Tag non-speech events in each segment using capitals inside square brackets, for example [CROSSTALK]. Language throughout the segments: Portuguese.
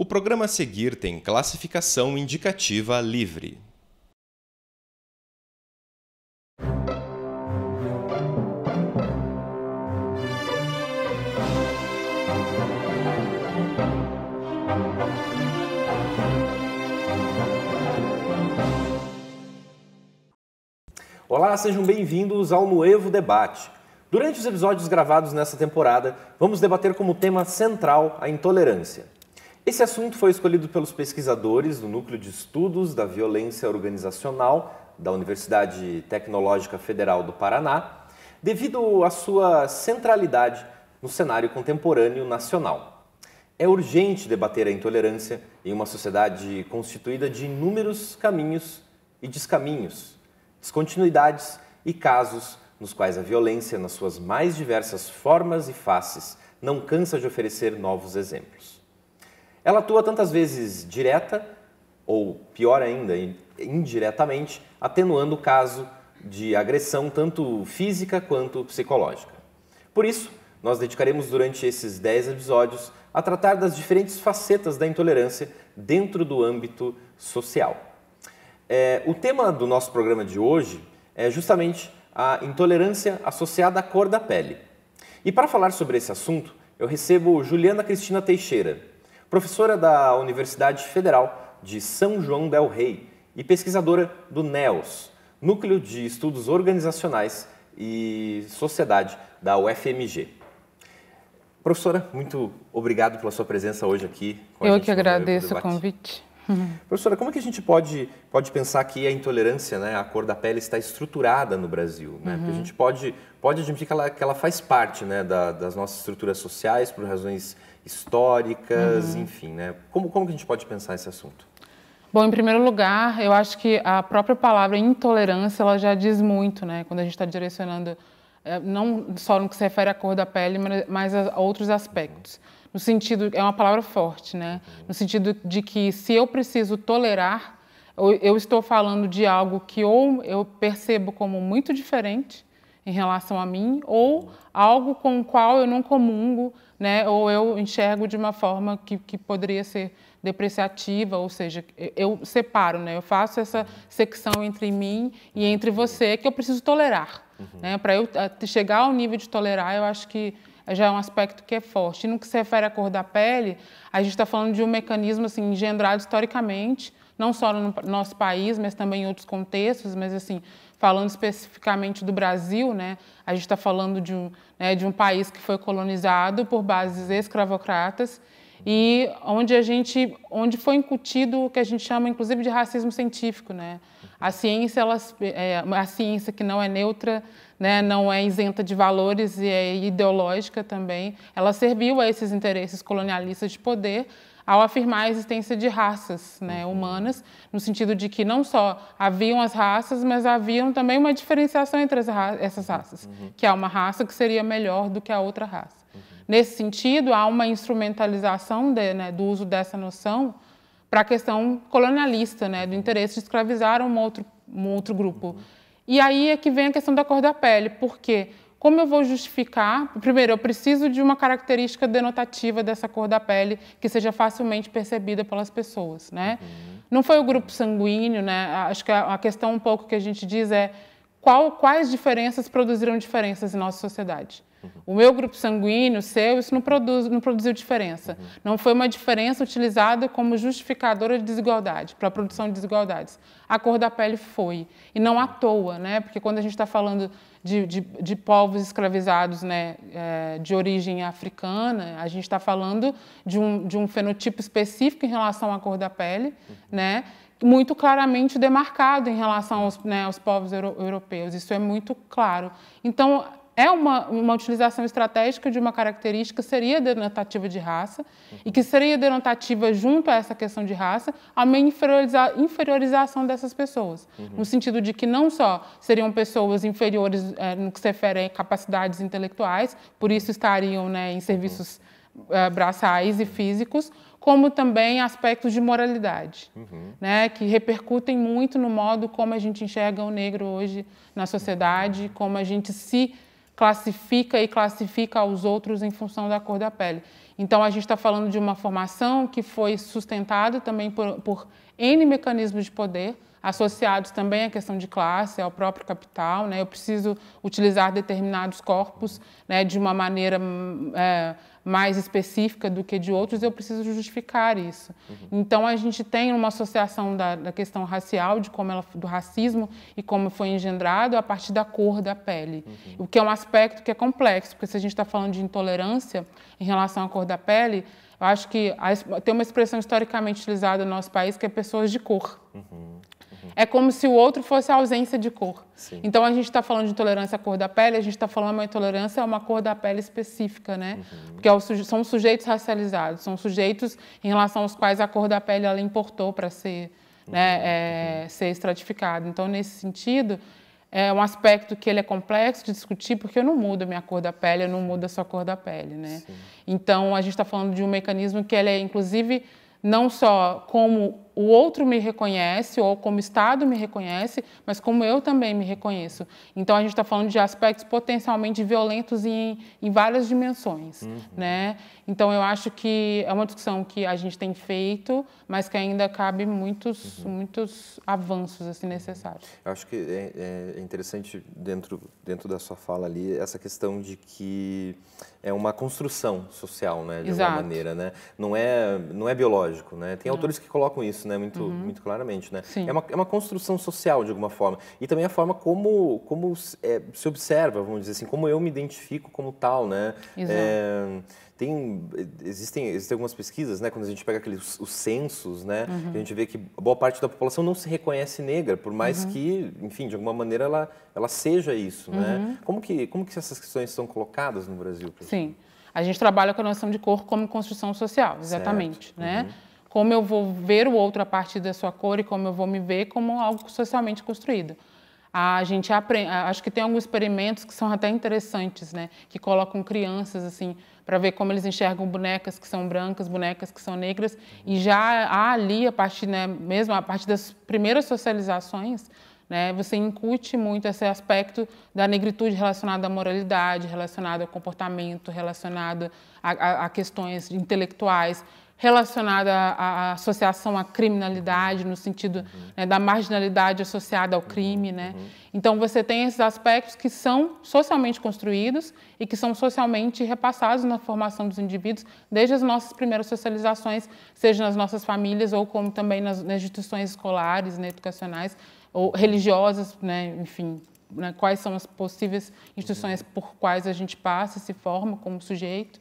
O programa a seguir tem classificação indicativa livre. Olá, sejam bem-vindos ao Nuevo Debate. Durante os episódios gravados nessa temporada, vamos debater como tema central a intolerância. Esse assunto foi escolhido pelos pesquisadores do Núcleo de Estudos da Violência Organizacional da Universidade Tecnológica Federal do Paraná, devido à sua centralidade no cenário contemporâneo nacional. É urgente debater a intolerância em uma sociedade constituída de inúmeros caminhos e descaminhos, descontinuidades e casos nos quais a violência, nas suas mais diversas formas e faces, não cansa de oferecer novos exemplos. Ela atua tantas vezes direta, ou pior ainda, indiretamente, atenuando o caso de agressão tanto física quanto psicológica. Por isso, nós dedicaremos durante esses 10 episódios a tratar das diferentes facetas da intolerância dentro do âmbito social. É, o tema do nosso programa de hoje é justamente a intolerância associada à cor da pele. E para falar sobre esse assunto, eu recebo Juliana Cristina Teixeira, professora da Universidade Federal de São João del Rei e pesquisadora do NEOS, Núcleo de Estudos Organizacionais e Sociedade da UFMG. Professora, muito obrigado pela sua presença hoje aqui. Eu que agradeço o convite. [LAUGHS] Professora, como é que a gente pode, pode pensar que a intolerância né, à cor da pele está estruturada no Brasil? Né? Uhum. Porque a uhum. gente pode, pode admitir que ela, que ela faz parte né, da, das nossas estruturas sociais por razões históricas, uhum. enfim, né? Como, como que a gente pode pensar esse assunto? Bom, em primeiro lugar, eu acho que a própria palavra intolerância ela já diz muito, né? Quando a gente está direcionando eh, não só no que se refere à cor da pele, mas a outros aspectos. No sentido, é uma palavra forte, né? Uhum. No sentido de que se eu preciso tolerar, eu estou falando de algo que ou eu percebo como muito diferente em relação a mim ou algo com o qual eu não comungo, né? Ou eu enxergo de uma forma que, que poderia ser depreciativa, ou seja, eu separo, né? Eu faço essa secção entre mim e entre você que eu preciso tolerar, uhum. né? Para eu chegar ao nível de tolerar, eu acho que já é um aspecto que é forte. E no que se refere à cor da pele, a gente está falando de um mecanismo assim engendrado historicamente, não só no nosso país, mas também em outros contextos, mas assim falando especificamente do Brasil, né, a gente está falando de um, né, de um país que foi colonizado por bases escravocratas e onde a gente, onde foi incutido o que a gente chama, inclusive, de racismo científico, né? A ciência, ela, é, a ciência que não é neutra, né, não é isenta de valores e é ideológica também, ela serviu a esses interesses colonialistas de poder ao afirmar a existência de raças né, uhum. humanas, no sentido de que não só haviam as raças, mas haviam também uma diferenciação entre ra essas raças, uhum. que há uma raça que seria melhor do que a outra raça. Uhum. Nesse sentido, há uma instrumentalização de, né, do uso dessa noção para a questão colonialista, né, do uhum. interesse de escravizar um outro, um outro grupo. Uhum. E aí é que vem a questão da cor da pele, porque quê? Como eu vou justificar? Primeiro, eu preciso de uma característica denotativa dessa cor da pele que seja facilmente percebida pelas pessoas, né? Uhum. Não foi o grupo sanguíneo, né? Acho que a questão um pouco que a gente diz é qual, quais diferenças produziram diferenças em nossa sociedade. Uhum. O meu grupo sanguíneo, o seu, isso não, produz, não produziu diferença. Uhum. Não foi uma diferença utilizada como justificadora de desigualdade, para a produção de desigualdades. A cor da pele foi. E não à toa, né? porque quando a gente está falando de, de, de, povos escravizados né, é, de origem africana, a gente está falando de um, de um fenotipo específico em relação à cor da pele, uhum. né, muito claramente demarcado em relação aos, né, aos povos euro, europeus. Isso é muito claro. Então, é uma, uma utilização estratégica de uma característica que seria denotativa de raça uhum. e que seria denotativa junto a essa questão de raça a uma inferioriza, inferiorização dessas pessoas. Uhum. No sentido de que não só seriam pessoas inferiores é, no que se refere a capacidades intelectuais, por isso estariam né, em serviços uhum. é, braçais e físicos, como também aspectos de moralidade, uhum. né, que repercutem muito no modo como a gente enxerga o negro hoje na sociedade, como a gente se classifica e classifica os outros em função da cor da pele. Então, a gente está falando de uma formação que foi sustentada também por, por N mecanismos de poder, associados também à questão de classe, ao próprio capital. Né? Eu preciso utilizar determinados corpos né, de uma maneira hum, é, mais específica do que de outros, eu preciso justificar isso. Uhum. Então a gente tem uma associação da, da questão racial, de como ela, do racismo e como foi engendrado a partir da cor da pele, uhum. o que é um aspecto que é complexo, porque se a gente está falando de intolerância em relação à cor da pele, eu acho que a, tem uma expressão historicamente utilizada no nosso país que é pessoas de cor. Uhum é como se o outro fosse a ausência de cor. Sim. Então a gente está falando de intolerância à cor da pele, a gente está falando uma intolerância a é uma cor da pele específica, né? Uhum. Porque é são sujeitos racializados, são sujeitos em relação aos quais a cor da pele ela importou para ser, uhum. né, é, uhum. ser estratificado. Então nesse sentido é um aspecto que ele é complexo de discutir porque eu não mudo a minha cor da pele, eu não mudo a sua cor da pele, né? Sim. Então a gente está falando de um mecanismo que ele é inclusive não só como o outro me reconhece, ou como o Estado me reconhece, mas como eu também me reconheço. Então, a gente está falando de aspectos potencialmente violentos em, em várias dimensões. Uhum. Né? Então, eu acho que é uma discussão que a gente tem feito, mas que ainda cabe muitos, uhum. muitos avanços assim, necessários. Eu acho que é, é interessante, dentro, dentro da sua fala ali, essa questão de que é uma construção social, né, de Exato. maneira, né? Não é, não é biológico, né? Tem não. autores que colocam isso né? Muito, uhum. muito claramente, né? É, uma, é uma construção social, de alguma forma. E também a forma como, como é, se observa, vamos dizer assim, como eu me identifico como tal, né? Exato. É, tem, existem, existem algumas pesquisas, né, quando a gente pega aqueles os censos, né, uhum. a gente vê que boa parte da população não se reconhece negra, por mais uhum. que, enfim, de alguma maneira ela, ela seja isso, né? uhum. né? Como que, como que essas questões são colocadas no Brasil? Sim, a gente trabalha com a noção de cor como construção social, exatamente, certo. né? Uhum como eu vou ver o outro a partir da sua cor e como eu vou me ver como algo socialmente construído. A gente aprende, acho que tem alguns experimentos que são até interessantes, né, que colocam crianças assim para ver como eles enxergam bonecas que são brancas, bonecas que são negras e já há ali a partir, né, mesmo a partir das primeiras socializações, né, você incute muito esse aspecto da negritude relacionada à moralidade, relacionada ao comportamento, relacionada a, a, a questões intelectuais relacionada à, à associação à criminalidade, no sentido uhum. né, da marginalidade associada ao crime. Né? Uhum. Então, você tem esses aspectos que são socialmente construídos e que são socialmente repassados na formação dos indivíduos, desde as nossas primeiras socializações, seja nas nossas famílias ou como também nas, nas instituições escolares, né, educacionais ou religiosas, né, enfim, né, quais são as possíveis instituições uhum. por quais a gente passa, se forma como sujeito.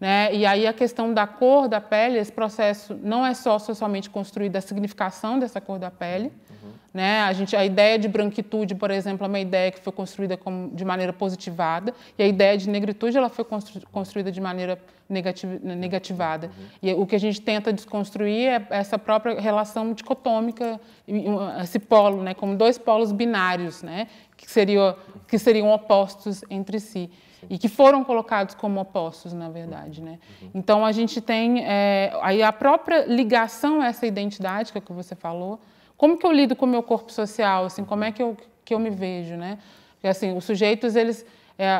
Né? E aí a questão da cor da pele, esse processo não é só socialmente construído a significação dessa cor da pele. Uhum. Né? A, gente, a ideia de branquitude, por exemplo, é uma ideia que foi construída como, de maneira positivada, e a ideia de negritude ela foi constru, construída de maneira negativ, negativada. Uhum. E o que a gente tenta desconstruir é essa própria relação dicotômica, esse polo, né? como dois polos binários, né? que, seria, que seriam opostos entre si e que foram colocados como opostos, na verdade. Né? Uhum. Então, a gente tem é, aí a própria ligação a essa identidade que, é que você falou. Como que eu lido com o meu corpo social? Assim, como é que eu, que eu me vejo? Né? Porque, assim, os sujeitos, eles... É,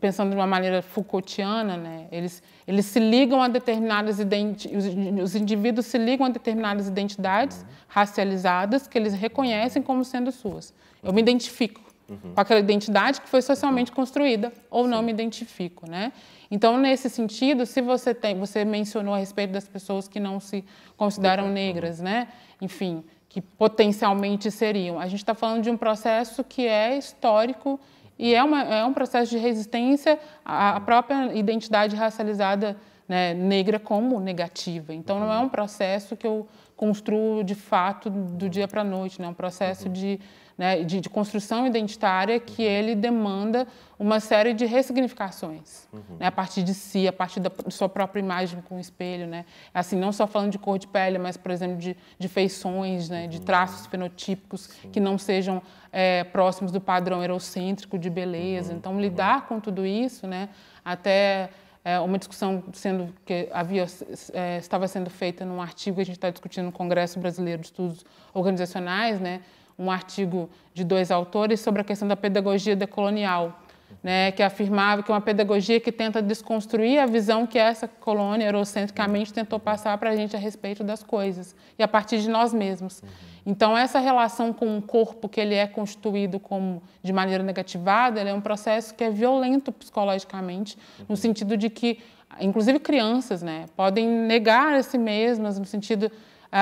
pensando de uma maneira Foucaultiana, né? eles, eles se ligam a determinadas identidades, os, indivíduos se ligam a determinadas identidades uhum. racializadas que eles reconhecem como sendo suas. Eu me identifico uhum. com aquela identidade que foi socialmente uhum. construída, ou Sim. não me identifico, né? Então, nesse sentido, se você tem, você mencionou a respeito das pessoas que não se consideram uhum. negras, né? Enfim, que potencialmente seriam. A gente está falando de um processo que é histórico e é, uma, é um processo de resistência à, à uhum. própria identidade racializada né, negra como negativa. Então, não é um processo que eu construo de fato do dia para a noite, né? É um processo uhum. de né, de, de, construção identitária que uhum. ele demanda uma série de ressignificações, uhum. né, a partir de si, a partir da sua própria imagem com o espelho, né, assim não só falando de cor de pele, mas por exemplo de, de feições, né, de uhum. traços fenotípicos Sim. que não sejam é, próximos do padrão eurocêntrico de beleza. Uhum. Então uhum. lidar com tudo isso, né, até é uma discussão sendo que havia é, estava sendo feita num artigo que a gente está discutindo no Congresso Brasileiro de Estudos Organizacionais, né, um artigo de dois autores sobre a questão da pedagogia decolonial, né, que afirmava que é uma pedagogia que tenta desconstruir a visão que essa colônia eurocentricamente tentou passar para a gente a respeito das coisas e a partir de nós mesmos. Uhum. Então, essa relação com o corpo que ele é constituído como de maneira negativada, é um processo que é violento psicologicamente, no uhum. sentido de que, inclusive crianças, né, podem negar a si mesmas, no sentido a,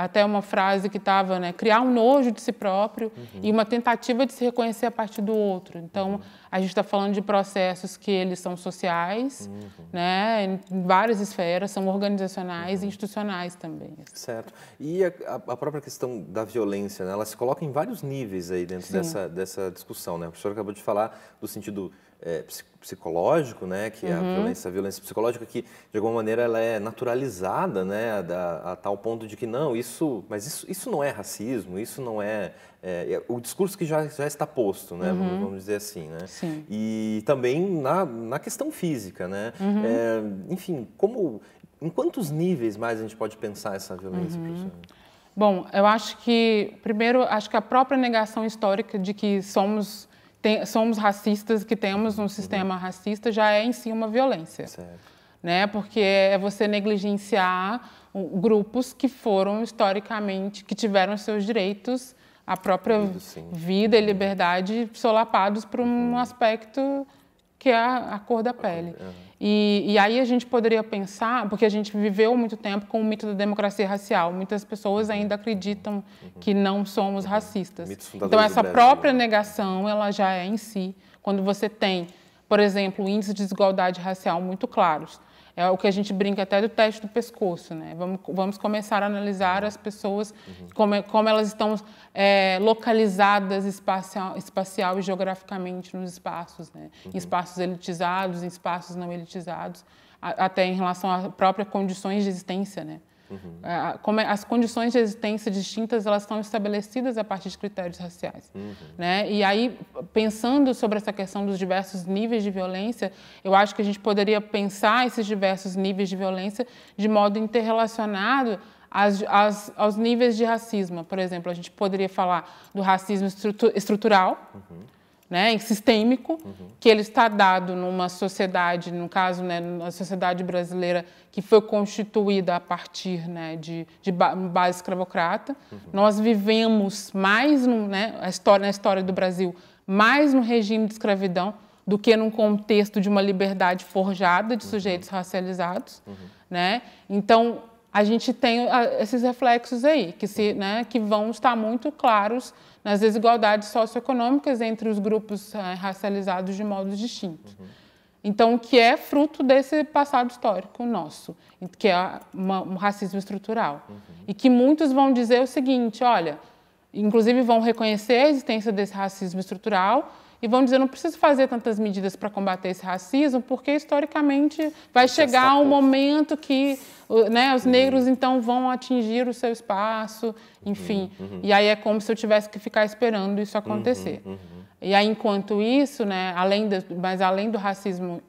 a, até uma frase que estava, né, criar um nojo de si próprio uhum. e uma tentativa de se reconhecer a partir do outro. Então, uhum. a gente está falando de processos que eles são sociais, uhum. né, em várias esferas, são organizacionais e uhum. institucionais também. Assim. Certo. E a, a, própria questão da violência, né, ela se coloca em vários níveis aí dentro dessa, dessa discussão. Né? O professor acabou de falar do sentido é, psicológico, né, que é a uhum. violência, a violência psicológica que de alguma maneira ela é naturalizada, né, a, a, tal ponto de que não, isso, mas isso, isso não é racismo, isso não é, é, é o discurso que já, já está posto, né, uhum. vamos, vamos, dizer assim, né, Sim. e também na, na questão física, né, uhum. é, enfim, como em quantos níveis mais a gente pode pensar essa violência, uhum. Bom, eu acho que primeiro acho que a própria negação histórica de que somos tem, somos racistas, que temos um sistema uhum. racista, já é em si uma violência. Certo. Né? Porque é você negligenciar grupos que foram historicamente, que tiveram seus direitos, a própria vida e liberdade solapados por um uhum. aspecto que é a, a cor da pele. E, e, aí a gente poderia pensar, porque a gente viveu muito tempo com o mito da democracia racial. Muitas pessoas uhum. ainda acreditam uhum. que não somos uhum. racistas. Então essa própria negação, ela já é em si. Quando você tem, por exemplo, índices de desigualdade racial muito claros, é o que a gente brinca até do teste do pescoço, né? Vamos, vamos começar a analisar as pessoas, uhum. como, é, como elas estão é, localizadas espacial, espacial e geograficamente nos espaços, né? Uhum. Em espaços elitizados, em espaços não elitizados, a, até em relação às próprias condições de existência, né? Uhum. como é, as condições de existência distintas elas estão estabelecidas a partir de critérios raciais, uhum. né? E aí pensando sobre essa questão dos diversos níveis de violência, eu acho que a gente poderia pensar esses diversos níveis de violência de modo interrelacionado às aos níveis de racismo. Por exemplo, a gente poderia falar do racismo estrutural. Uhum né, sistêmico, uhum. que ele está dado numa sociedade, no caso, né, na sociedade brasileira que foi constituída a partir né, de, de base escravocrata. Uhum. Nós vivemos mais no, né, a história, na história do Brasil mais no regime de escravidão do que num contexto de uma liberdade forjada de uhum. sujeitos racializados. Uhum. Né? Então, a gente tem ah, esses reflexos aí, que, se, uhum. né, que vão estar muito claros nas desigualdades socioeconômicas entre os grupos eh, racializados de modo distinto. Uhum. Então, que é fruto desse passado histórico nosso, que é uma, um racismo estrutural. Uhum. E que muitos vão dizer o seguinte: olha, inclusive vão reconhecer a existência desse racismo estrutural e vão dizer não preciso fazer tantas medidas para combater esse racismo, porque historicamente vai chegar um momento que né, os negros então vão atingir o seu espaço, enfim. Uhum, uhum. E aí é como se eu tivesse que ficar esperando isso uhum, acontecer. Uhum, e aí, enquanto isso, né, além de, mas além do racismo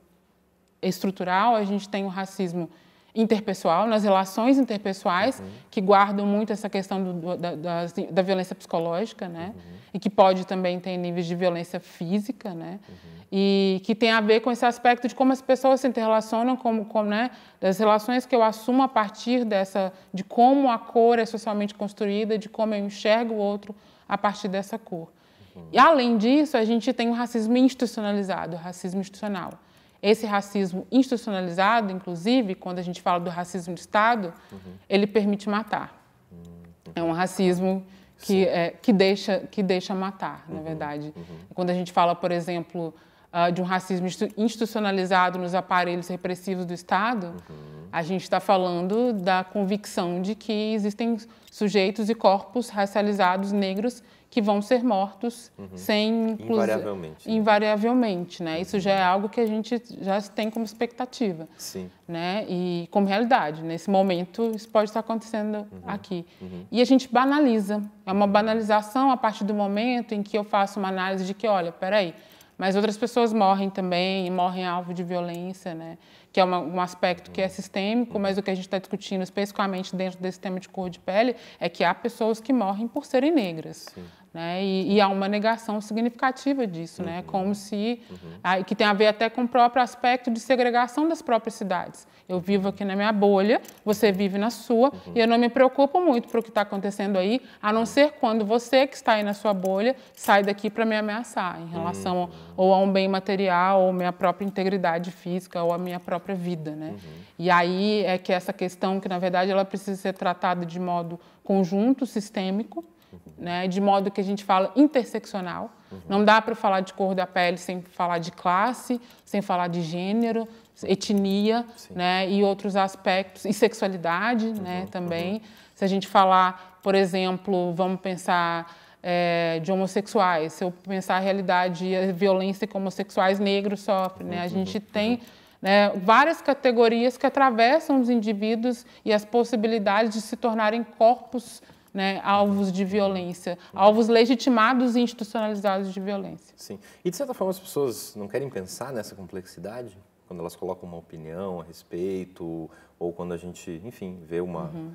estrutural, a gente tem o racismo interpessoal, nas relações interpessoais, uhum. que guardam muito essa questão do, do, da, da, da, violência psicológica, né? Uhum. E que pode também ter níveis de violência física, né? Uhum. E que tem a ver com esse aspecto de como as pessoas se interrelacionam, como, como, né? Das relações que eu assumo a partir dessa, de como a cor é socialmente construída, de como eu enxergo o outro a partir dessa cor. Uhum. E além disso, a gente tem o racismo institucionalizado, o racismo institucional esse racismo institucionalizado, inclusive, quando a gente fala do racismo de Estado, uhum. ele permite matar. Uhum. É um racismo que, é, que, deixa, que deixa matar, uhum. na verdade. Uhum. Quando a gente fala, por exemplo, uh, de um racismo institucionalizado nos aparelhos repressivos do Estado, uhum. a gente está falando da convicção de que existem sujeitos e corpos racializados negros que vão ser mortos uhum. sem invariavelmente. Né? Invariavelmente, né? Isso uhum. já é algo que a gente já tem como expectativa, Sim. né? E como realidade, nesse momento isso pode estar acontecendo uhum. aqui. Uhum. E a gente banaliza. É uma banalização a partir do momento em que eu faço uma análise de que, olha, peraí, mas outras pessoas morrem também, morrem alvo de violência, né? que é uma, um aspecto que é uhum. sistêmico, mas o que a gente está discutindo especificamente dentro desse tema de cor de pele é que há pessoas que morrem por serem negras. Né? E, e, há uma negação significativa disso, né? uhum. né? como se. Uhum. que tem a ver até com o próprio aspecto de segregação das próprias cidades. Eu vivo aqui na minha bolha, você vive na sua, uhum. e eu não me preocupo muito com o que está acontecendo aí, a não ser quando você que está aí na sua bolha sai daqui para me ameaçar em relação uhum. ou a um bem material, ou minha própria integridade física, ou a minha própria própria vida, né? Uhum. E aí é que essa questão que na verdade ela precisa ser tratada de modo conjunto, sistêmico, uhum. né? De modo que a gente fala interseccional. Uhum. Não dá para falar de cor da pele sem falar de classe, sem falar de gênero, etnia, Sim. né? E outros aspectos e sexualidade, uhum. né? Uhum. Também. Se a gente falar, por exemplo, vamos pensar é, de homossexuais. Se eu pensar a realidade e a violência que homossexuais negros sofrem, né? a uhum. gente tem né? Várias categorias que atravessam os indivíduos e as possibilidades de se tornarem corpos né, alvos de violência, alvos legitimados e institucionalizados de violência. Sim. E, de certa forma, as pessoas não querem pensar nessa complexidade? Quando elas colocam uma opinião a respeito, ou quando a gente, enfim, vê uma, uhum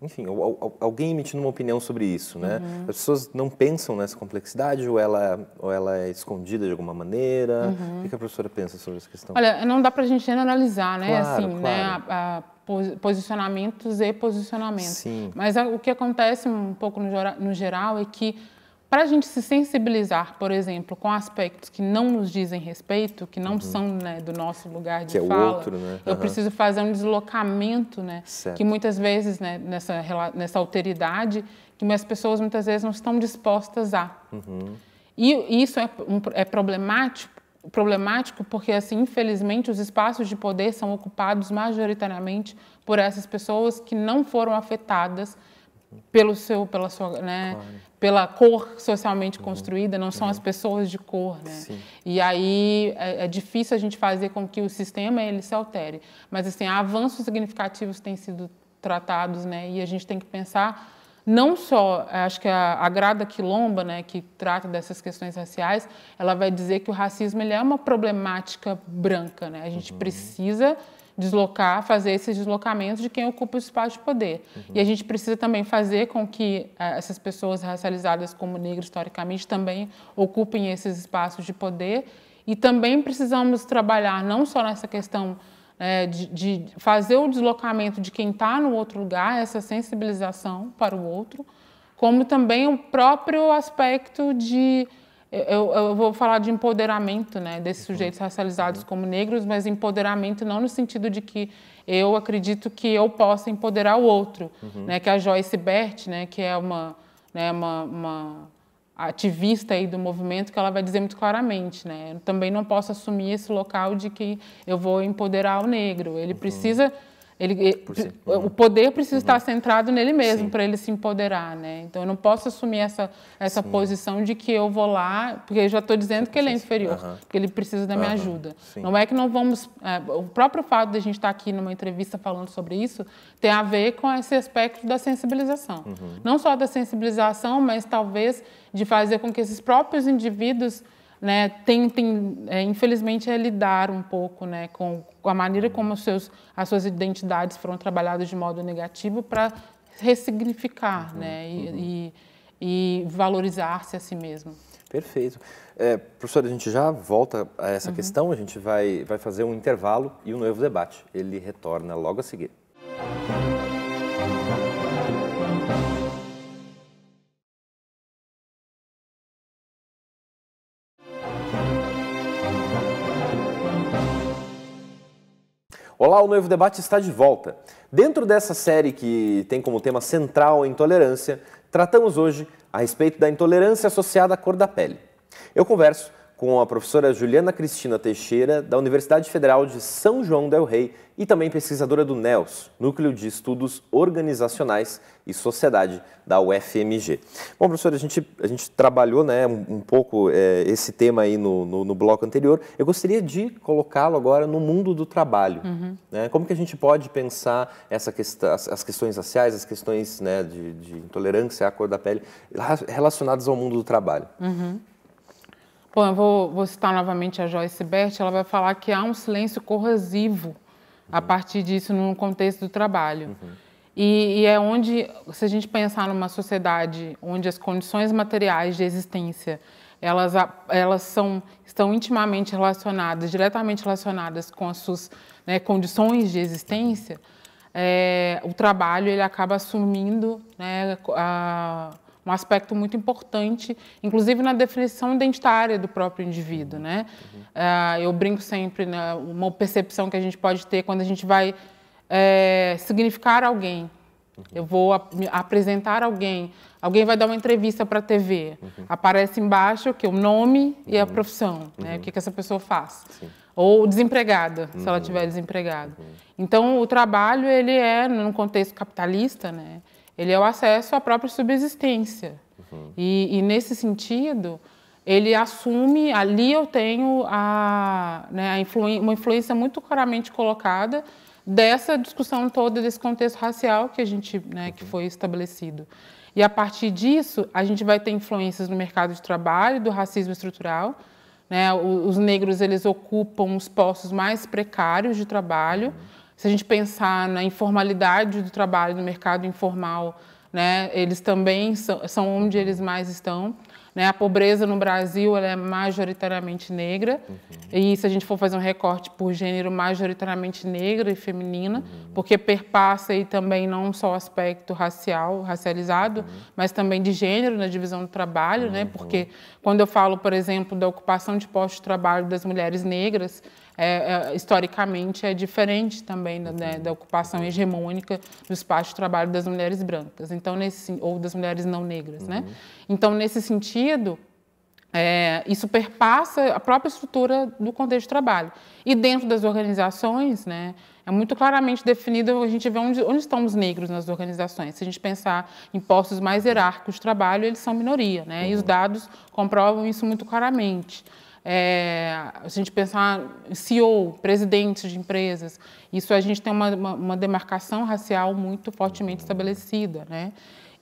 enfim, alguém emitindo uma opinião sobre isso, né? Uhum. As pessoas não pensam nessa complexidade ou ela, ou ela é escondida de alguma maneira? Uhum. O que a professora pensa sobre essa questão? Olha, não dá para a gente generalizar, né? Claro, assim, né? claro. né? A, a posicionamentos e posicionamentos. Sim. Mas o que acontece um pouco no, no geral é que para a gente se sensibilizar, por exemplo, com aspectos que não nos dizem respeito, que não uhum. são né, do nosso lugar de que é fala, é outro, né? eu preciso fazer um deslocamento, né? Que muitas vezes, né, nessa, nessa alteridade, que as pessoas muitas vezes não estão dispostas a. Uhum. E isso é, um, é problemático, problemático porque, assim, infelizmente, os espaços de poder são ocupados majoritariamente por essas pessoas que não foram afetadas pelo seu, pela sua, né, claro pela cor socialmente uhum. construída, não são uhum. as pessoas de cor, né? Sim. E aí é, é, difícil a gente fazer com que o sistema ele se altere. Mas assim, avanços significativos têm sido tratados, né? E a gente tem que pensar não só, é, acho que a, a Grada Quilomba, né, que trata dessas questões raciais, ela vai dizer que o racismo ele é uma problemática branca, né? A gente uhum. precisa deslocar, fazer esses deslocamentos de quem ocupa o espaço de poder. Uhum. E a gente precisa também fazer com que uh, essas pessoas racializadas como negros historicamente também ocupem esses espaços de poder. E também precisamos trabalhar não só nessa questão é, de, de, fazer o deslocamento de quem está no outro lugar, essa sensibilização para o outro, como também o próprio aspecto de eu, eu, vou falar de empoderamento né, desses uhum. sujeitos racializados uhum. como negros, mas empoderamento não no sentido de que eu acredito que eu possa empoderar o outro, uhum. né, que é a Joyce Bert, né, que é uma, né, uma, uma, ativista aí do movimento, que ela vai dizer muito claramente, né, eu também não posso assumir esse local de que eu vou empoderar o negro, ele uhum. precisa ele, eh, si. o poder precisa uhum. estar centrado nele mesmo para ele se empoderar, né? Então eu não posso assumir essa, essa posição de que eu vou lá, porque eu já estou dizendo que ele é inferior, uhum. porque ele precisa da minha uhum. ajuda. Sim. Não é que não vamos. É, o próprio fato de a gente estar tá aqui numa entrevista falando sobre isso tem a ver com esse aspecto da sensibilização. Uhum. Não só da sensibilização, mas talvez de fazer com que esses próprios indivíduos né, tentem, é, infelizmente, é lidar um pouco né, com, com a maneira como seus, as suas identidades foram trabalhadas de modo negativo para ressignificar uhum, né, uhum. e, e, e valorizar-se a si mesmo. Perfeito. É, professor, a gente já volta a essa uhum. questão, a gente vai, vai fazer um intervalo e o um novo debate. Ele retorna logo a seguir. Olá, o Noivo Debate está de volta. Dentro dessa série que tem como tema central a intolerância, tratamos hoje a respeito da intolerância associada à cor da pele. Eu converso com a professora Juliana Cristina Teixeira, da Universidade Federal de São João del Rei e também pesquisadora do NELS, Núcleo de Estudos Organizacionais e Sociedade da UFMG. Bom, professora, a gente, a gente trabalhou né, um, um pouco é, esse tema aí no, no, no, bloco anterior. Eu gostaria de colocá-lo agora no mundo do trabalho. Uhum. Né? Como que a gente pode pensar essa questão, as, as questões raciais, as questões né, de, de, intolerância à cor da pele relacionadas ao mundo do trabalho? Uhum. Bom, eu vou, vou citar novamente a Joyce Bert, ela vai falar que há um silêncio corrosivo uhum. a partir disso no contexto do trabalho. Uhum. E, e, é onde, se a gente pensar numa sociedade onde as condições materiais de existência elas, elas são, estão intimamente relacionadas, diretamente relacionadas com as suas né, condições de existência, é, o trabalho ele acaba assumindo né, a, um aspecto muito importante, inclusive na definição identitária do próprio indivíduo. Né? Uhum. Uh, eu brinco sempre, né, uma percepção que a gente pode ter quando a gente vai é, significar alguém. Uhum. Eu vou ap apresentar alguém, alguém vai dar uma entrevista para a TV, uhum. aparece embaixo que o nome e a profissão, né? o que, que essa pessoa faz. Sim ou desempregada, uhum. se ela uhum. tiver desempregada. Uhum. Então, o trabalho ele é num contexto capitalista, né? ele é o acesso à própria subsistência. Uhum. E, e, nesse sentido, ele assume, ali eu tenho a, né, a influ, uma influência muito claramente colocada dessa discussão toda, desse contexto racial que a gente, né, uhum. que foi estabelecido. E a partir disso, a gente vai ter influências no mercado de trabalho, do racismo estrutural, né, os negros eles ocupam os postos mais precários de trabalho, uhum se a gente pensar na informalidade do trabalho no mercado informal, né, eles também são, são onde eles mais estão. Né? A pobreza no Brasil é majoritariamente negra. Uhum. E se a gente for fazer um recorte por gênero, majoritariamente negra e feminina, uhum. porque perpassa aí também não só o aspecto racial, racializado, uhum. mas também de gênero na divisão do trabalho, né? Uhum. Porque quando eu falo, por exemplo, da ocupação de postos de trabalho das mulheres negras, é, é, historicamente é diferente também da, né, da ocupação hegemônica do espaço de trabalho das mulheres brancas, então nesse ou das mulheres não negras, né? uhum. né? Então nesse sentido é, isso perpassa a própria estrutura do contexto de trabalho. E dentro das organizações, né, é muito claramente definido, a gente vê onde, onde, estão os negros nas organizações. Se a gente pensar em postos mais hierárquicos de trabalho, eles são minoria, né, uhum. e os uhum. dados comprovam isso muito claramente é, a gente pensar CEO, presidente de empresas, isso a gente tem uma, uma, uma demarcação racial muito fortemente estabelecida, né?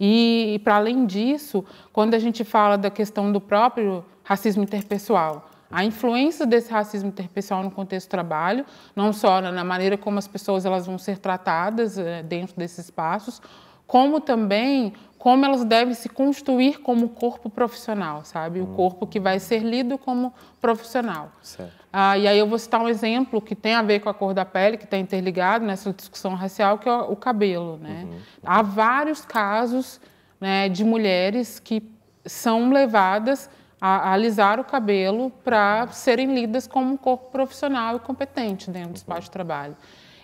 E, e para além disso, quando a gente fala da questão do próprio racismo interpessoal, a influência desse racismo interpessoal no contexto do trabalho, não só na maneira como as pessoas elas vão ser tratadas é, dentro desses espaços, como também como elas devem se construir como corpo profissional, sabe? O hum. corpo que vai ser lido como profissional. Certo. Ah, e aí eu vou citar um exemplo que tem a ver com a cor da pele, que está interligado nessa discussão racial, que é o cabelo, né? Uhum. Há vários casos né, de mulheres que são levadas a, alisar o cabelo para uhum. serem lidas como um corpo profissional e competente dentro do uhum. espaço de trabalho.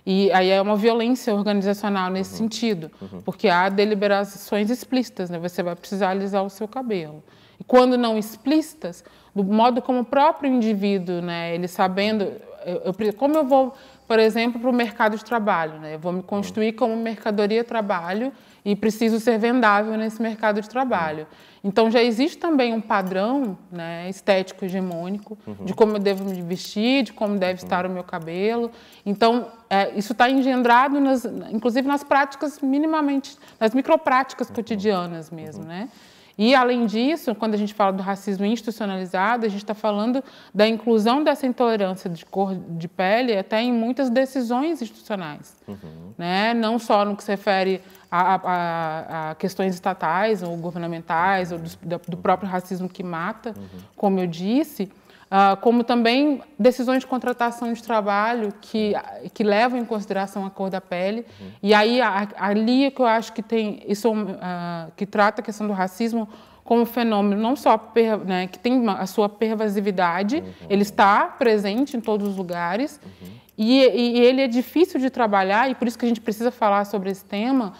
E aí é uma violência organizacional nesse uhum. sentido, uhum. porque há deliberações explícitas, né? Você vai precisar alisar o seu cabelo. E quando não explícitas, do modo como o próprio indivíduo, né, ele sabendo, eu, eu, como eu vou, por exemplo, para o mercado de trabalho, né? Eu vou me construir uhum. como mercadoria trabalho e preciso ser vendável nesse mercado de trabalho. Então já existe também um padrão né, estético hegemônico uhum. de como eu devo me vestir, de como deve uhum. estar o meu cabelo. Então é, isso está engendrado, nas, inclusive nas práticas minimamente, nas micropráticas uhum. cotidianas mesmo, uhum. né? E, além disso, quando a gente fala do racismo institucionalizado, a gente está falando da inclusão dessa intolerância de cor de pele até em muitas decisões institucionais. Uhum. Né? Não só no que se refere a, a, a questões estatais ou governamentais, uhum. ou do, do, próprio racismo que mata, uhum. como eu disse, ah, como também decisões de contratação de trabalho que, que levam em consideração a cor da pele. Uhum. E aí, ali é que eu acho que tem, isso uh, que trata a questão do racismo como fenômeno não só né, que tem a sua pervasividade, uhum. ele está presente em todos os lugares, uhum. e, e ele é difícil de trabalhar, e por isso que a gente precisa falar sobre esse tema,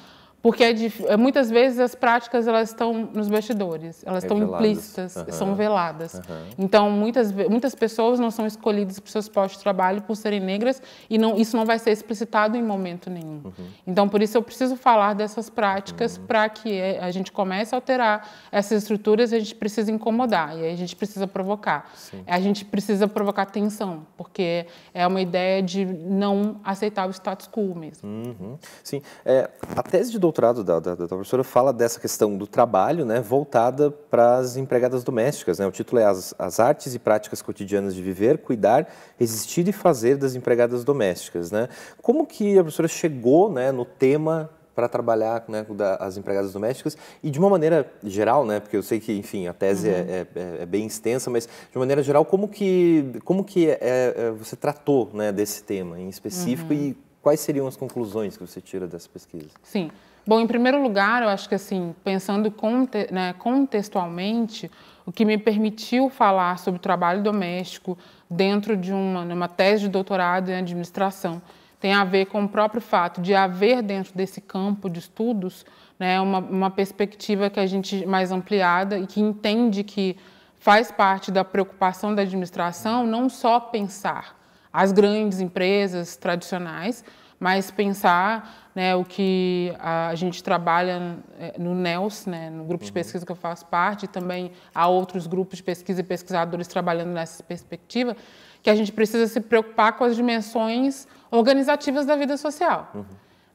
porque é dif... É, muitas vezes as práticas elas estão nos bastidores, elas estão implícitas, uhum. são veladas. Uhum. Então muitas, muitas pessoas não são escolhidas para seus postos de trabalho por serem negras e não, isso não vai ser explicitado em momento nenhum. Uhum. Então por isso eu preciso falar dessas práticas uhum. para que é, a gente comece a alterar essas estruturas. A gente precisa incomodar e a gente precisa provocar. Sim. A gente precisa provocar tensão, porque é uma ideia de não aceitar o status quo mesmo. Uhum. Sim, é, a tese de contrato da, da, da professora fala dessa questão do trabalho né, voltada para as empregadas domésticas. Né? O título é as, as Artes e Práticas Cotidianas de Viver, Cuidar, Existir e Fazer das Empregadas Domésticas. Né? Como que a professora chegou né, no tema para trabalhar né, com da, as empregadas domésticas e de uma maneira geral, né, porque eu sei que, enfim, a tese uhum. é, é, é, bem extensa, mas de maneira geral, como que, como que é, é, é, você tratou né, desse tema em específico uhum. e quais seriam as conclusões que você tira dessa pesquisa? Sim. Bom, em primeiro lugar, eu acho que assim, pensando conte né, contextualmente, o que me permitiu falar sobre trabalho doméstico dentro de uma, uma tese de doutorado em administração tem a ver com o próprio fato de haver dentro desse campo de estudos né, uma, uma perspectiva que a gente mais ampliada e que entende que faz parte da preocupação da administração não só pensar as grandes empresas tradicionais, mas pensar né, o que a gente trabalha é, no NELS, né, no grupo de uhum. pesquisa que eu faço parte, e também há outros grupos de pesquisa e pesquisadores trabalhando nessa perspectiva, que a gente precisa se preocupar com as dimensões organizativas da vida social. Uhum.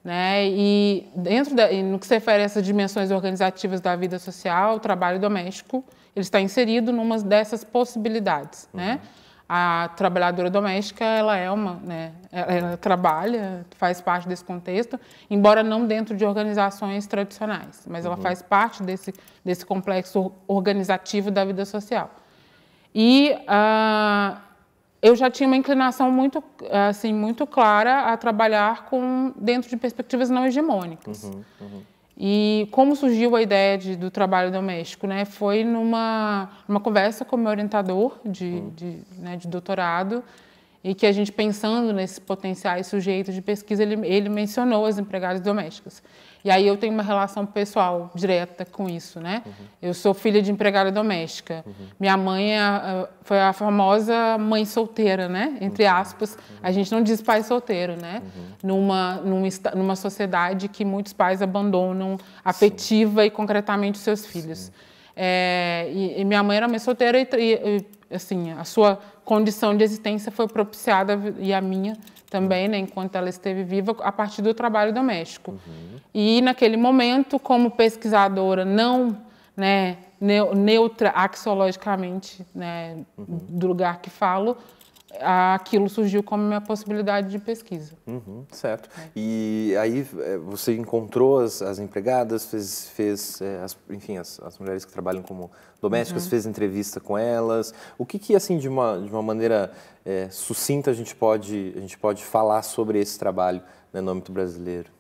Né? E dentro da, no que se refere a essas dimensões organizativas da vida social, o trabalho doméstico ele está inserido numa dessas possibilidades. Né. Uhum. Né? a trabalhadora doméstica ela é uma, né, ela, ela trabalha, faz parte desse contexto, embora não dentro de organizações tradicionais, mas uhum. ela faz parte desse, desse complexo organizativo da vida social. E uh, eu já tinha uma inclinação muito, assim, muito clara a trabalhar com dentro de perspectivas não hegemônicas. Uhum, uhum. E como surgiu a ideia de, do trabalho doméstico? Né? Foi numa, numa conversa com o meu orientador de, hum. de, né, de, doutorado, e que a gente, pensando nesses potenciais sujeitos de pesquisa, ele, ele mencionou as empregadas domésticas. E aí eu tenho uma relação pessoal direta com isso, né? Uhum. Eu sou filha de empregada doméstica. Uhum. Minha mãe é foi a famosa mãe solteira, né? Entre uhum. aspas, a gente não diz pai solteiro, né? Uhum. Numa, numa numa sociedade que muitos pais abandonam afetiva Sim. e concretamente seus filhos. É, e, e, minha mãe era mãe solteira e, e assim, a sua condição de existência foi propiciada, e a minha também, né, enquanto ela esteve viva, a partir do trabalho doméstico. Uhum. E naquele momento, como pesquisadora não né, neutra axiologicamente né, uhum. do lugar que falo, aquilo surgiu como minha possibilidade de pesquisa. Uhum, certo. É. E aí eh, você encontrou as, as empregadas, fez, fez eh, as, enfim, as, as, mulheres que trabalham como domésticas, uhum. fez entrevista com elas. O que, que assim, de uma, de uma maneira é, sucinta, a gente, pode, a gente pode falar sobre esse trabalho né, no âmbito brasileiro?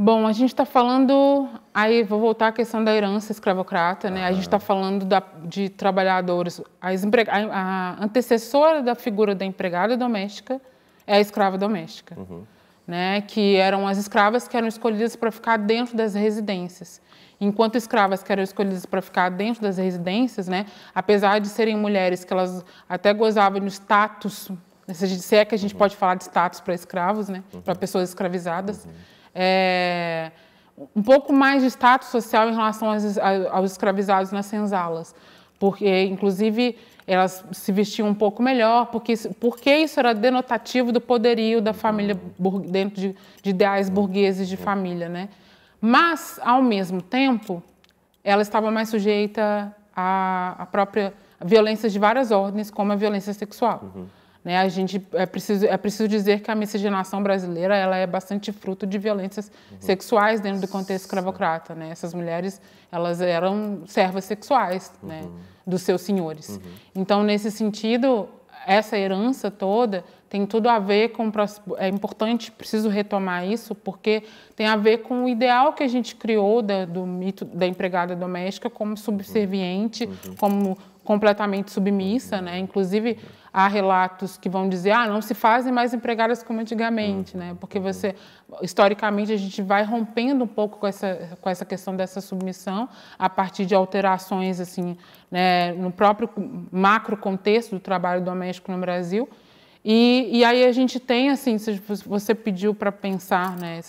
Bom, a gente está falando, aí vou voltar à questão da herança escravocrata, né? Uhum. A gente está falando da, de trabalhadores, a, a, a, antecessora da figura da empregada doméstica é a escrava doméstica, uhum. né? Que eram as escravas que eram escolhidas para ficar dentro das residências. Enquanto escravas que eram escolhidas para ficar dentro das residências, né? Apesar de serem mulheres que elas até gozavam de status, se é que a gente uhum. pode falar de status para escravos, né? Para uhum. pessoas escravizadas uhum é, um pouco mais de status social em relação aos, aos escravizados nas senzalas, porque, inclusive, elas se vestiam um pouco melhor, porque, porque isso era denotativo do poderio da família dentro de, de ideais burgueses de família, né? Mas, ao mesmo tempo, ela estava mais sujeita à, à própria violência de várias ordens, como a violência sexual. Uhum. Né? A gente é preciso, é preciso dizer que a miscigenação brasileira ela é bastante fruto de violências uhum. sexuais dentro do contexto escravocrata. Né? Essas mulheres elas eram servas sexuais né? uhum. né? dos seus senhores. Uhum. Então, nesse sentido, essa herança toda tem tudo a ver com é importante preciso retomar isso porque tem a ver com o ideal que a gente criou da, do mito da empregada doméstica como uhum. subserviente, uhum. como completamente submissa, uhum. né? Inclusive uhum há relatos que vão dizer, ah, não se fazem mais empregadas como antigamente, né? Porque uhum. você, historicamente, a gente vai rompendo um pouco com essa, com essa questão dessa submissão a partir de alterações, assim, né, no próprio macro contexto do trabalho doméstico no Brasil. E, e aí a gente tem, assim, você pediu para pensar, né,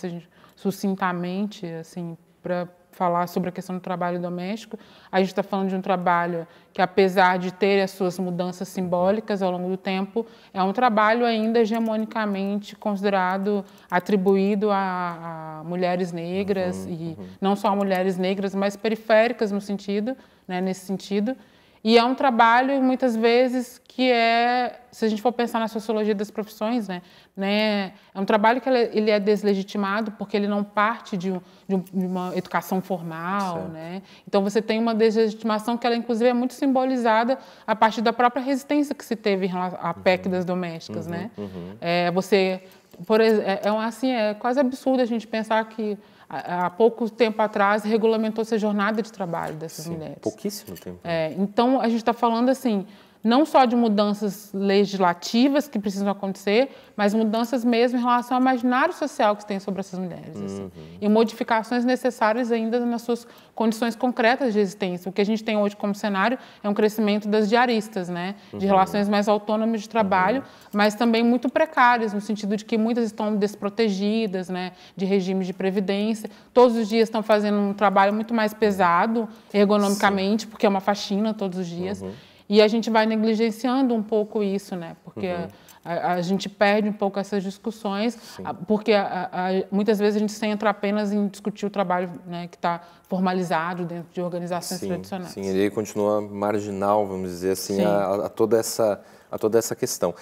sucintamente, assim, para falar sobre a questão do trabalho doméstico, a gente está falando de um trabalho que, apesar de ter as suas mudanças simbólicas ao longo do tempo, é um trabalho ainda hegemonicamente considerado, atribuído a, a mulheres negras, uhum, e uhum. não só a mulheres negras, mas periféricas no sentido, né, nesse sentido, e é um trabalho, muitas vezes, que é, se a gente for pensar na sociologia das profissões, né, né é um trabalho que ele é, é deslegitimado porque ele não parte de, um, de uma educação formal. Né? Então, você tem uma deslegitimação que, ela inclusive, é muito simbolizada a partir da própria resistência que se teve em relação à PEC uhum. das domésticas. Uhum. Né? Uhum. É, você, por, é, é, assim, é quase absurdo a gente pensar que Há pouco tempo atrás, regulamentou-se a jornada de trabalho dessas Sim, mulheres. Pouquíssimo tempo. Né? É, então, a gente está falando assim, não só de mudanças legislativas que precisam acontecer, mas mudanças mesmo em relação ao imaginário social que se tem sobre essas mulheres. Assim, uhum. E modificações necessárias ainda nas suas condições concretas de existência. O que a gente tem hoje como cenário é um crescimento das diaristas, né? de uhum. relações mais autônomas de trabalho, uhum. mas também muito precárias, no sentido de que muitas estão desprotegidas né? de regimes de previdência, todos os dias estão fazendo um trabalho muito mais pesado ergonomicamente, Sim. porque é uma faxina todos os dias. Uhum. E a gente vai negligenciando um pouco isso, né? Porque uhum. a, a, gente perde um pouco essas discussões, a, porque a, muitas vezes a gente se entra apenas em discutir o trabalho né, que está formalizado dentro de organizações sim, tradicionais. Sim, ele continua marginal, vamos dizer assim, a toda essa a toda essa questão.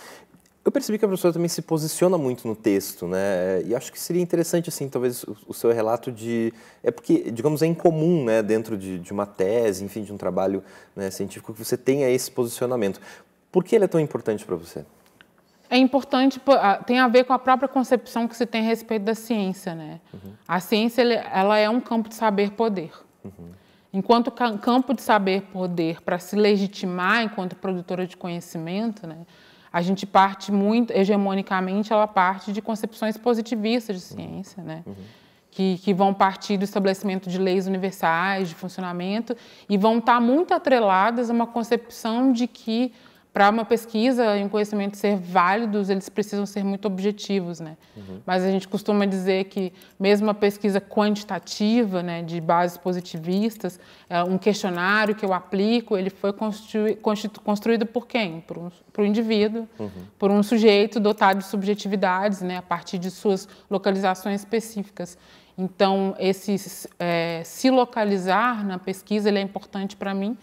Eu percebi que a professora também se posiciona muito no texto, né? E acho que seria interessante, assim, talvez o seu relato de... É porque, digamos, é incomum, né, dentro de, de uma tese, enfim, de um trabalho né, científico, que você tenha esse posicionamento. Por que ele é tão importante para você? É importante, ah, tem a ver com a própria concepção que se tem a respeito da ciência, né? Uhum. A ciência, ela é um campo de saber-poder. Uhum. Enquanto campo de saber-poder, para se legitimar enquanto produtora de conhecimento, né? a gente parte muito, hegemonicamente, ela parte de concepções positivistas de ciência, né? Uhum. Que, que, vão partir do estabelecimento de leis universais, de funcionamento, e vão estar tá muito atreladas a uma concepção de que para uma pesquisa e um conhecimento ser válidos, eles precisam ser muito objetivos, né? Uhum. Mas a gente costuma dizer que mesmo a pesquisa quantitativa, né, de bases positivistas, é, um questionário que eu aplico, ele foi construído por quem? Por um, por um indivíduo, uhum. por um sujeito dotado de subjetividades, né, a partir de suas localizações específicas. Então, esse é, se localizar na pesquisa é importante para mim,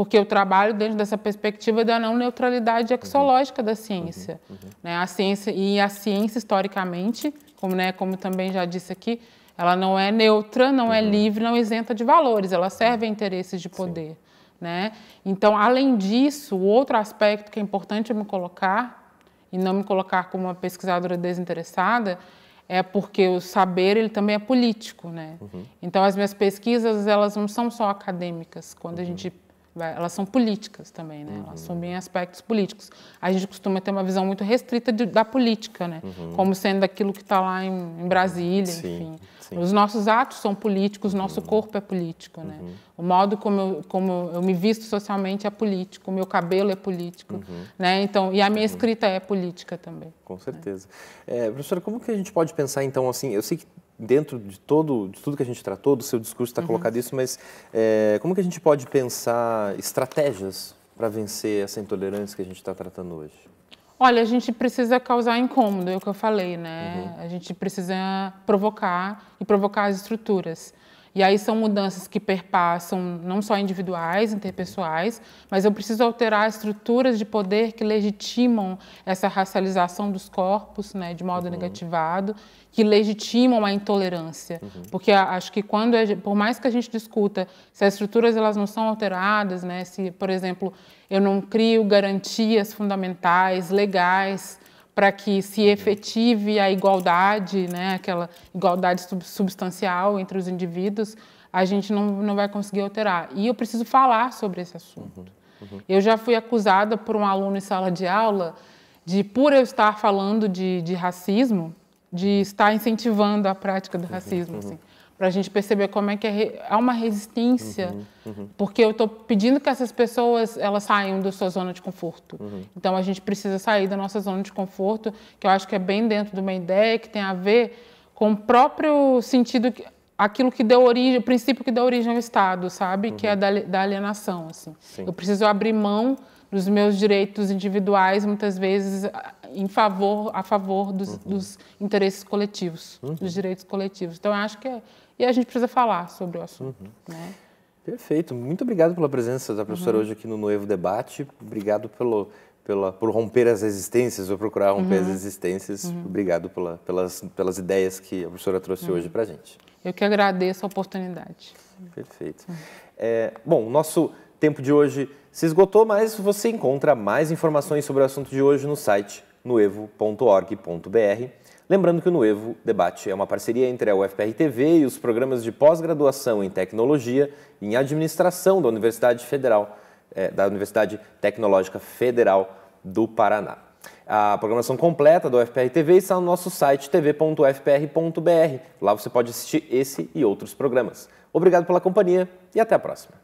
porque eu trabalho dentro dessa perspectiva da não neutralidade axiológica uhum. da ciência. Uhum, uhum. Né? A ciência e a ciência historicamente, como, né, como também já disse aqui, ela não é neutra, não é uhum. é livre, não isenta de valores, ela serve a interesses de poder. Sim. Né? Então, além disso, o outro aspecto que é importante eu me colocar, e não me colocar como uma pesquisadora desinteressada, é porque o saber ele também é político. Né? Uhum. Então, as minhas pesquisas elas não são só acadêmicas. Quando a uhum. gente elas são políticas também, né? Uhum. Elas assumem aspectos políticos. A gente costuma ter uma visão muito restrita de, da política, né? Uhum. Como sendo aquilo que está lá em, em Brasília, enfim. Sim. Os nossos atos são políticos, nosso uhum. corpo é político, né? Uhum. O modo como eu, como eu me visto socialmente é político, o meu cabelo é político, uhum. né? Então, e a minha uhum. escrita é política também. Com né? certeza. Né? É, professora, como que a gente pode pensar, então, assim, eu sei que dentro de todo de tudo que a gente tratou, do seu discurso está uhum. colocado isso, mas é, como que a gente pode pensar estratégias para vencer essa intolerância que a gente está tratando hoje? Olha, a gente precisa causar incômodo, é o que eu falei, né? Uhum. A gente precisa provocar e provocar as estruturas. E aí são mudanças que perpassam não só individuais, interpessoais, mas eu preciso alterar estruturas de poder que legitimam essa racialização dos corpos, né, de modo uhum. negativado, que legitimam a intolerância. Uhum. Porque acho que quando é, por mais que a gente discuta se as estruturas elas não são alteradas, né, se, por exemplo, eu não crio garantias fundamentais, legais, para que se uhum. efetive a igualdade, né, aquela igualdade substancial entre os indivíduos, a gente não, não vai conseguir alterar. E eu preciso falar sobre esse assunto. Uhum, uhum. Eu já fui acusada por um aluno em sala de aula de, por eu estar falando de, de racismo, de uhum. estar incentivando a prática do uhum, racismo. Uhum, assim para a gente perceber como é que é, há uma resistência, uhum, uhum. porque eu estou pedindo que essas pessoas elas saiam da sua zona de conforto. Uhum. Então a gente precisa sair da nossa zona de conforto, que eu acho que é bem dentro de uma ideia que tem a ver com o próprio sentido, aquilo que deu origem, o princípio que deu origem ao Estado, sabe, que é uhum. da, da alienação. Assim, eu preciso abrir mão dos meus direitos individuais, muitas vezes em favor, a favor dos, uhum. dos interesses coletivos, uhum. dos direitos coletivos. Então, acho que é, e a gente precisa falar sobre o assunto. Uhum. Né? Perfeito. Muito obrigado pela presença da professora uhum. hoje aqui no Noivo Debate. Obrigado pelo, pela, por romper as resistências, ou procurar romper as resistências. Uhum. Uhum. Obrigado pela, pelas, pelas ideias que a professora trouxe hoje para a gente. Eu que agradeço a oportunidade. Perfeito. É, bom, o nosso tempo de hoje se esgotou, mas você encontra mais informações sobre o assunto de hoje no site noevo.org.br. Lembrando que o Noevo Debate é uma parceria entre a UFPR TV e os programas de pós-graduação em tecnologia e em administração da Universidade Federal, eh, da Universidade Tecnológica Federal do Paraná. A programação completa do UFPR TV está no nosso site tv.ufpr.br. Lá você pode assistir esse e outros programas. Obrigado pela companhia e até a próxima.